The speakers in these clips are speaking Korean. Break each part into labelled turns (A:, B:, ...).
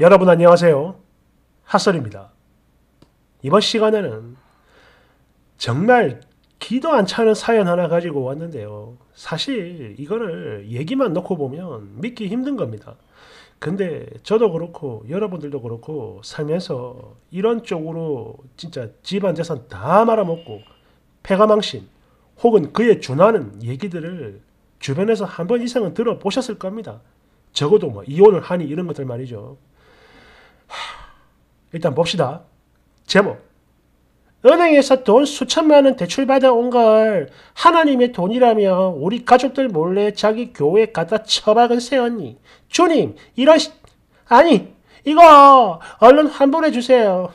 A: 여러분 안녕하세요. 핫설입니다. 이번 시간에는 정말 기도 안 차는 사연 하나 가지고 왔는데요. 사실 이거를 얘기만 놓고 보면 믿기 힘든 겁니다. 근데 저도 그렇고 여러분들도 그렇고 살면서 이런 쪽으로 진짜 집안 재산 다 말아먹고 패가망신 혹은 그에 준하는 얘기들을 주변에서 한 번 이상은 들어보셨을 겁니다. 적어도 뭐 이혼을 하니 이런 것들 말이죠. 일단 봅시다. 제목. 은행에서 돈 수천만 원 대출받아온 걸 하나님의 돈이라며 우리 가족들 몰래 자기 교회 갖다 처박은 새언니. 주님, 이런, 시... 아니, 이거 얼른 환불해주세요.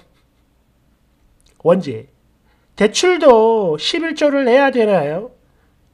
A: 원지, 대출도 11조를 내야 되나요?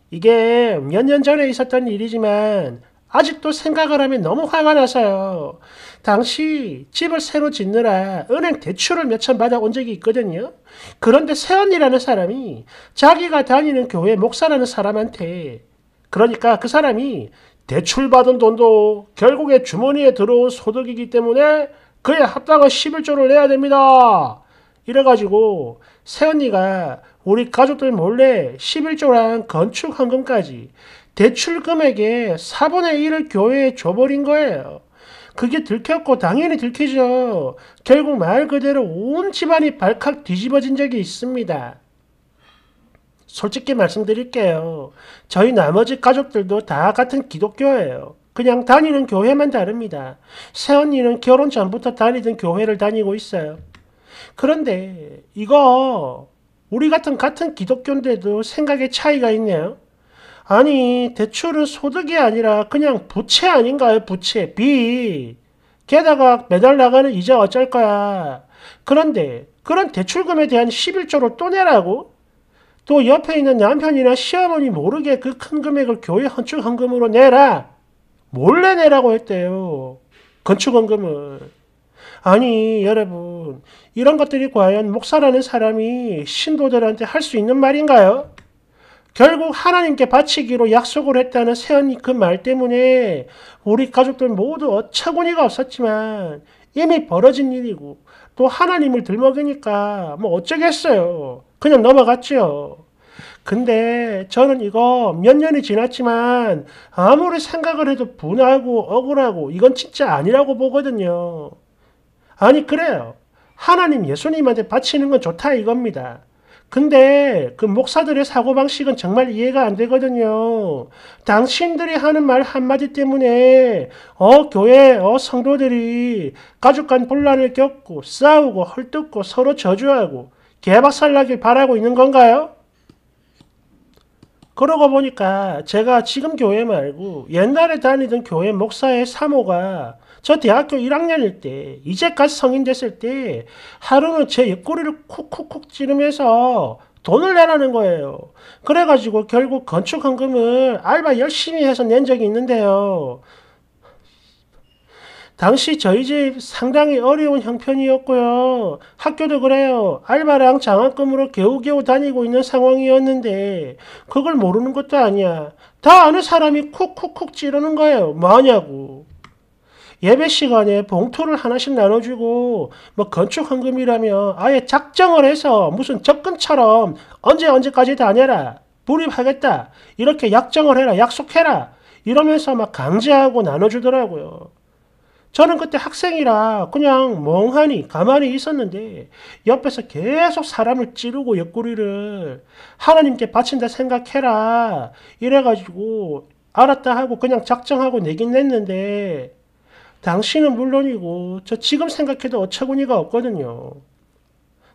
A: 이게 몇 년 전에 있었던 일이지만 아직도 생각을 하면 너무 화가 나서요. 당시 집을 새로 짓느라 은행 대출을 몇천 받아온 적이 있거든요. 그런데 세언니라는 사람이 자기가 다니는 교회 목사라는 사람한테 그러니까 그 사람이 대출받은 돈도 결국에 주머니에 들어온 소득이기 때문에 그에 합당한 11조를 내야 됩니다. 이래가지고 새언니가 우리 가족들 몰래 11조랑 건축 헌금까지 대출 금액의 4분의 1을 교회에 줘버린 거예요. 그게 들켰고 당연히 들키죠. 결국 말 그대로 온 집안이 발칵 뒤집어진 적이 있습니다. 솔직히 말씀드릴게요. 저희 나머지 가족들도 다 같은 기독교예요. 그냥 다니는 교회만 다릅니다. 새언니는 결혼 전부터 다니던 교회를 다니고 있어요. 그런데 이거 우리 같은 같은 기독교인데도 생각의 차이가 있네요. 아니 대출은 소득이 아니라 그냥 부채 아닌가요? 부채. B. 게다가 매달 나가는 이자 어쩔 거야. 그런데 그런 대출금에 대한 11조를 또 내라고? 또 옆에 있는 남편이나 시어머니 모르게 그 큰 금액을 교회 헌축 헌금으로 내라. 몰래 내라고 했대요. 건축 헌금을. 아니 여러분 이런 것들이 과연 목사라는 사람이 신도들한테 할 수 있는 말인가요? 결국 하나님께 바치기로 약속을 했다는 세언이 그 말 때문에 우리 가족들 모두 어처구니가 없었지만 이미 벌어진 일이고 또 하나님을 들먹이니까 뭐 어쩌겠어요. 그냥 넘어갔지요. 근데 저는 이거 몇 년이 지났지만 아무리 생각을 해도 분하고 억울하고 이건 진짜 아니라고 보거든요. 아니 그래요. 하나님 예수님한테 바치는 건 좋다 이겁니다. 근데 그 목사들의 사고방식은 정말 이해가 안 되거든요. 당신들이 하는 말 한마디 때문에 어 교회 어 성도들이 가족 간 분란을 겪고 싸우고 헐뜯고 서로 저주하고 개박살나길 바라고 있는 건가요? 그러고 보니까 제가 지금 교회 말고 옛날에 다니던 교회 목사의 사모가 저 대학교 1학년일 때 이제까지 성인 됐을 때 하루는 제 옆구리를 쿡쿡쿡 찌르면서 돈을 내라는 거예요. 그래가지고 결국 건축헌금을 알바 열심히 해서 낸 적이 있는데요. 당시 저희 집 상당히 어려운 형편이었고요. 학교도 그래요. 알바랑 장학금으로 겨우겨우 다니고 있는 상황이었는데 그걸 모르는 것도 아니야. 다 아는 사람이 쿡쿡쿡 찌르는 거예요. 뭐냐고. 하 예배 시간에 봉투를 하나씩 나눠주고 뭐 건축 헌금이라면 아예 작정을 해서 무슨 접근처럼 언제 언제까지 다녀라 불입하겠다 이렇게 약정을 해라 약속해라 이러면서 막 강제하고 나눠주더라고요. 저는 그때 학생이라 그냥 멍하니 가만히 있었는데 옆에서 계속 사람을 찌르고 옆구리를 하나님께 바친다 생각해라 이래가지고 알았다 하고 그냥 작정하고 내긴 냈는데 당신은 물론이고 저 지금 생각해도 어처구니가 없거든요.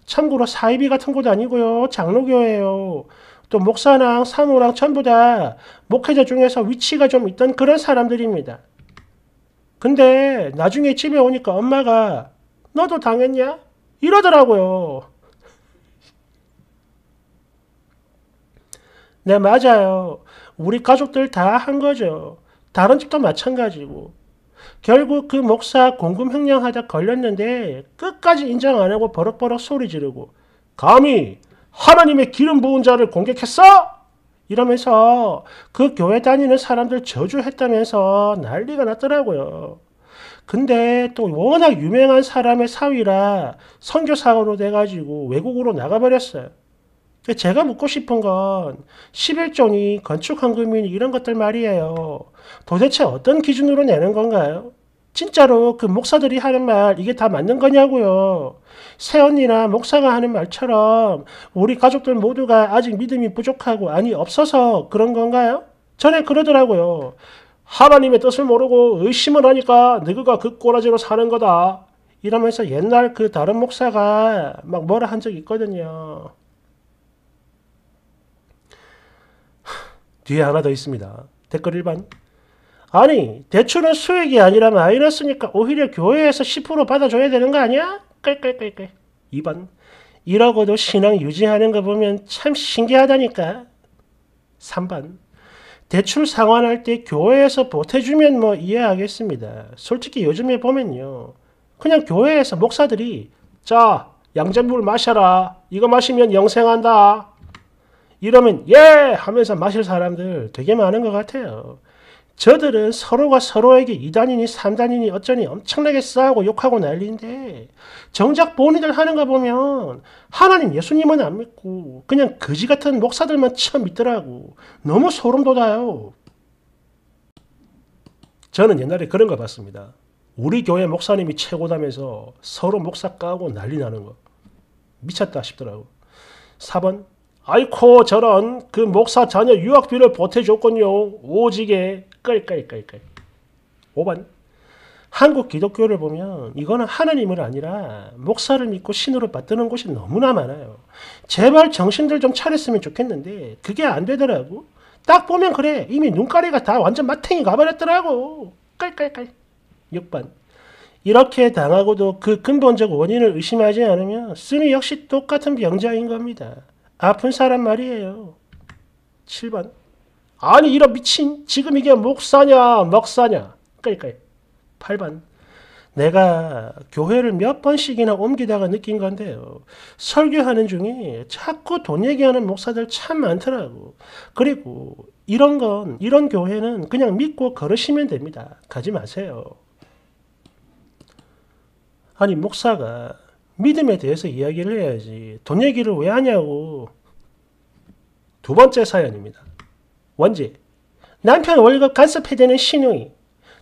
A: 참고로 사이비 같은 곳 아니고요. 장로교예요. 또 목사랑 사모랑 전부 다 목회자 중에서 위치가 좀 있던 그런 사람들입니다. 근데 나중에 집에 오니까 엄마가 너도 당했냐? 이러더라고요. 네, 맞아요. 우리 가족들 다 한 거죠. 다른 집도 마찬가지고. 결국 그 목사 공금 횡령하다 걸렸는데 끝까지 인정 안 하고 버럭버럭 소리 지르고 감히 하나님의 기름 부은 자를 공격했어? 이러면서 그 교회 다니는 사람들 저주했다면서 난리가 났더라고요. 근데 또 워낙 유명한 사람의 사위라 선교사로 돼가지고 외국으로 나가버렸어요. 제가 묻고 싶은 건1 1종이건축황금이니 이런 것들 말이에요. 도대체 어떤 기준으로 내는 건가요? 진짜로 그 목사들이 하는 말 이게 다 맞는 거냐고요. 새언니나 목사가 하는 말처럼 우리 가족들 모두가 아직 믿음이 부족하고 아니 없어서 그런 건가요? 전에 그러더라고요. 하나님의 뜻을 모르고 의심을 하니까 너희가 그 꼬라지로 사는 거다. 이러면서 옛날 그 다른 목사가 막 뭐라 한 적이 있거든요. 뒤에 하나 더 있습니다. 댓글 1번. 아니 대출은 수익이 아니라 마이너스니까 오히려 교회에서 10% 받아줘야 되는 거 아니야? 끌끌끌끌 2번 이러고도 신앙 유지하는 거 보면 참 신기하다니까 3번 대출 상환할 때 교회에서 보태주면 뭐 이해하겠습니다. 솔직히 요즘에 보면요. 그냥 교회에서 목사들이 자 양잿물 마셔라. 이거 마시면 영생한다. 이러면 예 하면서 마실 사람들 되게 많은 것 같아요. 저들은 서로가 서로에게 이단이니삼단이니 어쩌니 엄청나게 싸우고 욕하고 난리인데 정작 본인들 하는 거 보면 하나님 예수님은 안 믿고 그냥 거지 같은 목사들만 참 믿더라고. 너무 소름 돋아요. 저는 옛날에 그런 거 봤습니다. 우리 교회 목사님이 최고다면서 서로 목사 까고 난리 나는 거. 미쳤다 싶더라고. 4번 아이코 저런 그 목사 자녀 유학비를 보태줬군요. 오지게 끌끌끌끌 5번 한국 기독교를 보면 이거는 하나님을 아니라 목사를 믿고 신으로 받드는 곳이 너무나 많아요. 제발 정신들 좀 차렸으면 좋겠는데 그게 안 되더라고. 딱 보면 그래. 이미 눈가리가 다 완전 마탱이 가버렸더라고. 깔깔깔. 6번. 이렇게 당하고도 그 근본적 원인을 의심하지 않으면 쓰니 역시 똑같은 병자인 겁니다. 아픈 사람 말이에요. 7번. 아니 이런 미친 지금 이게 목사냐 목사냐 그러니까 8번 내가 교회를 몇 번씩이나 옮기다가 느낀 건데요. 설교하는 중에 자꾸 돈 얘기하는 목사들 참 많더라고. 그리고 이런 건, 이런 교회는 그냥 믿고 걸으시면 됩니다. 가지 마세요. 아니, 목사가 믿음에 대해서 이야기를 해야지. 돈 얘기를 왜 하냐고. 두 번째 사연입니다. 원제 남편 월급 간섭해대는 시누이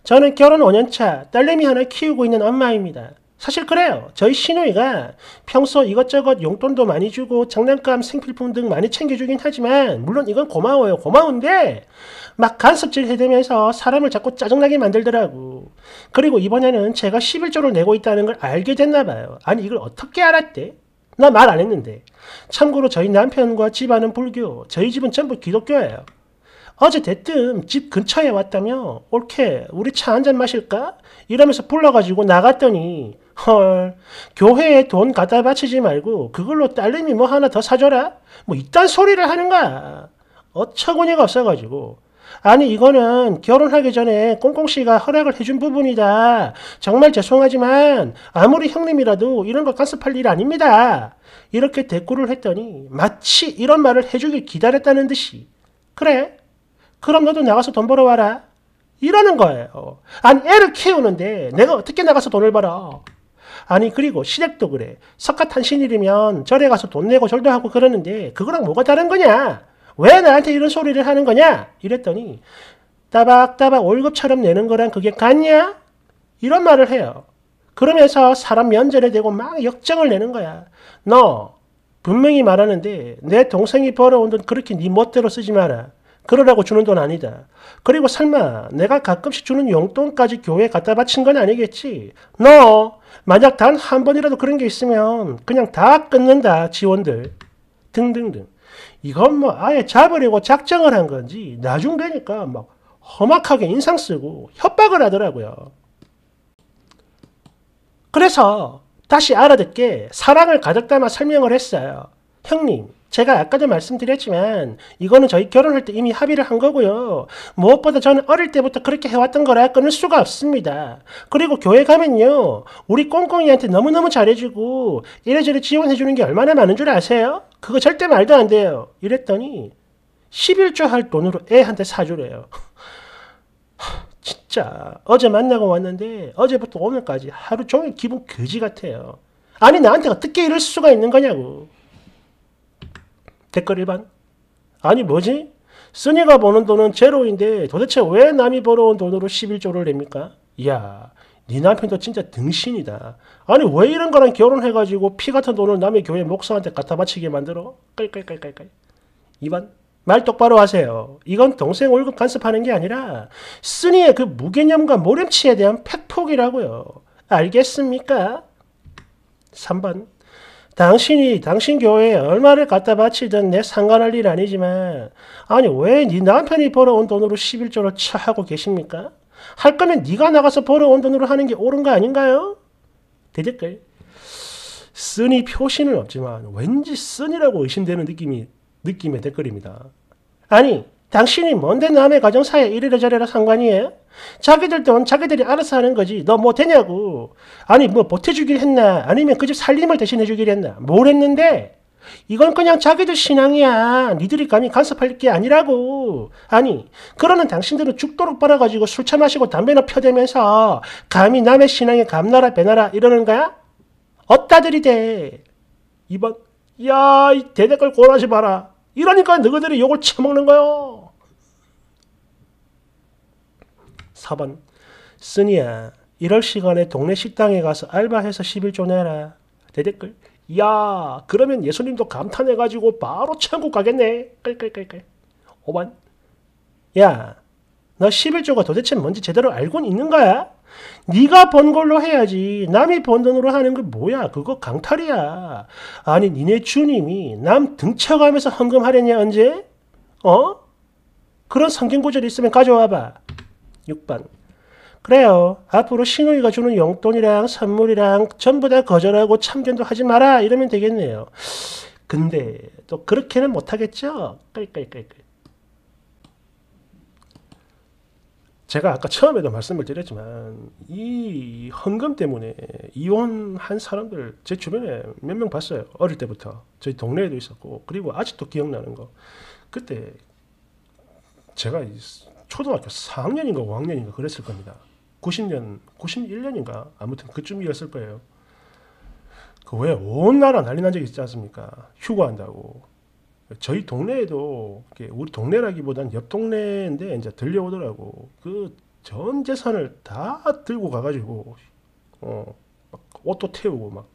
A: 저는 결혼 5년차 딸내미 하나 키우고 있는 엄마입니다. 사실 그래요. 저희 시누이가 평소 이것저것 용돈도 많이 주고 장난감, 생필품 등 많이 챙겨주긴 하지만 물론 이건 고마워요. 고마운데 막 간섭질 해대면서 사람을 자꾸 짜증나게 만들더라고. 그리고 이번에는 제가 11조를 내고 있다는 걸 알게 됐나 봐요. 아니 이걸 어떻게 알았대? 나 말 안 했는데. 참고로 저희 남편과 집안은 불교, 저희 집은 전부 기독교예요. 어제 대뜸 집 근처에 왔다며 올케 우리 차 한잔 마실까? 이러면서 불러가지고 나갔더니 헐 교회에 돈 갖다 바치지 말고 그걸로 딸내미 뭐 하나 더 사줘라? 뭐 이딴 소리를 하는가? 어처구니가 없어가지고 아니 이거는 결혼하기 전에 꽁꽁씨가 허락을 해준 부분이다. 정말 죄송하지만 아무리 형님이라도 이런 거 간섭할 일 아닙니다. 이렇게 대꾸를 했더니 마치 이런 말을 해주길 기다렸다는 듯이 그래 그럼 너도 나가서 돈 벌어와라. 이러는 거예요. 아니 애를 키우는데 내가 어떻게 나가서 돈을 벌어. 아니 그리고 시댁도 그래. 석가탄신일이면 절에 가서 돈 내고 절도하고 그러는데 그거랑 뭐가 다른 거냐. 왜 나한테 이런 소리를 하는 거냐. 이랬더니 따박따박 월급처럼 내는 거랑 그게 같냐? 이런 말을 해요. 그러면서 사람 면전에 대고 막 역정을 내는 거야. 너 분명히 말하는데 내 동생이 벌어온 돈 그렇게 네 멋대로 쓰지 마라. 그러라고 주는 돈 아니다. 그리고 설마 내가 가끔씩 주는 용돈까지 교회에 갖다 바친 건 아니겠지? 너 만약 단 한 번이라도 그런 게 있으면 그냥 다 끊는다 지원들 등등등. 이건 뭐 아예 잡으려고 작정을 한 건지 나중 되니까 막 험악하게 인상 쓰고 협박을 하더라고요. 그래서 다시 알아듣게 사랑을 가득 담아 설명을 했어요. 형님, 제가 아까도 말씀드렸지만 이거는 저희 결혼할 때 이미 합의를 한 거고요. 무엇보다 저는 어릴 때부터 그렇게 해왔던 거라 끊을 수가 없습니다. 그리고 교회 가면요. 우리 꽁꽁이한테 너무너무 잘해주고 이래저래 지원해주는 게 얼마나 많은 줄 아세요? 그거 절대 말도 안 돼요. 이랬더니 11조 할 돈으로 애한테 사주래요. 진짜 어제 만나고 왔는데 어제부터 오늘까지 하루 종일 기분 거지 같아요. 아니 나한테 어떻게 이럴 수가 있는 거냐고. 댓글 1반. 아니 뭐지? 쓰니가 버는 돈은 제로인데 도대체 왜 남이 벌어온 돈으로 11조를 냅니까? 이야, 네 남편도 진짜 등신이다. 아니 왜 이런 거랑 결혼해가지고 피 같은 돈을 남의 교회 목사한테 갖다 바치게 만들어? 깔깔깔깔깔. 2반말 똑바로 하세요. 이건 동생 월급 간섭하는 게 아니라 쓰니의 그 무개념과 모렴치에 대한 팩폭이라고요. 알겠습니까? 3번. 당신이 당신 교회에 얼마를 갖다 바치든 내 상관할 일 아니지만 아니 왜 네 남편이 벌어온 돈으로 11조를 차하고 계십니까? 할 거면 네가 나가서 벌어온 돈으로 하는 게 옳은 거 아닌가요? 대댓글 쓴이 표시는 없지만 왠지 쓴이라고 의심되는 느낌이 느낌의 댓글입니다. 아니 당신이 뭔데 남의 가정사에 이래라 저래라 상관이 에 자기들 돈 자기들이 알아서 하는 거지. 너 뭐 되냐고. 아니 뭐 보태주길 했나? 아니면 그 집 살림을 대신해주길 했나? 뭘 했는데? 이건 그냥 자기들 신앙이야. 니들이 감히 간섭할 게 아니라고. 아니, 그러는 당신들은 죽도록 빨아가지고 술 처마시고 담배나 펴대면서 감히 남의 신앙에 감나라 배나라 이러는 거야? 없다들이 돼. 이번 야, 이 대댓글 골하지 마라. 이러니까 너희들이 욕을 처먹는 거요. 4번 쓰니야 이럴 시간에 동네 식당에 가서 알바해서 11조 내라. 대댓글 야 그러면 예수님도 감탄해가지고 바로 천국 가겠네. 끌끌끌끌 5번 야너 11조가 도대체 뭔지 제대로 알고 있는 거야? 네가 번 걸로 해야지 남이 번 돈으로 하는 게 뭐야 그거 강탈이야 아니 니네 주님이 남 등쳐가면서 헌금하려냐 언제? 어? 그런 성경 구절 있으면 가져와봐 6번 그래요 앞으로 신우이가 주는 용돈이랑 선물이랑 전부 다 거절하고 참견도 하지 마라 이러면 되겠네요 근데 또 그렇게는 못하겠죠? 끌끌끌끌 제가 아까 처음에도 말씀을 드렸지만 이 헌금 때문에 이혼한 사람들 제 주변에 몇 명 봤어요. 어릴 때부터 저희 동네에도 있었고 그리고 아직도 기억나는 거 그때 제가 초등학교 4학년인가 5학년인가 그랬을 겁니다. 90년 91년인가 아무튼 그쯤이었을 거예요. 그 왜 온 나라 난리 난 적이 있지 않습니까? 휴가한다고 저희 동네에도 우리 동네라기보다는 옆 동네인데 이제 들려오더라고 그 전 재산을 다 들고 가가지고 어 옷도 태우고 막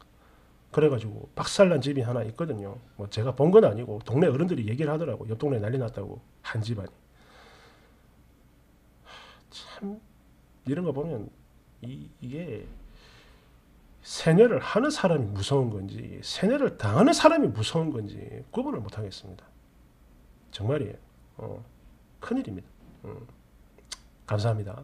A: 그래가지고 박살난 집이 하나 있거든요 뭐 제가 본 건 아니고 동네 어른들이 얘기를 하더라고 옆 동네 난리 났다고 한 집안이 참 이런 거 보면 이, 이게 세뇌를 하는 사람이 무서운 건지 세뇌를 당하는 사람이 무서운 건지 구분을 못하겠습니다. 정말이에요. 어, 큰일입니다. 음, 감사합니다.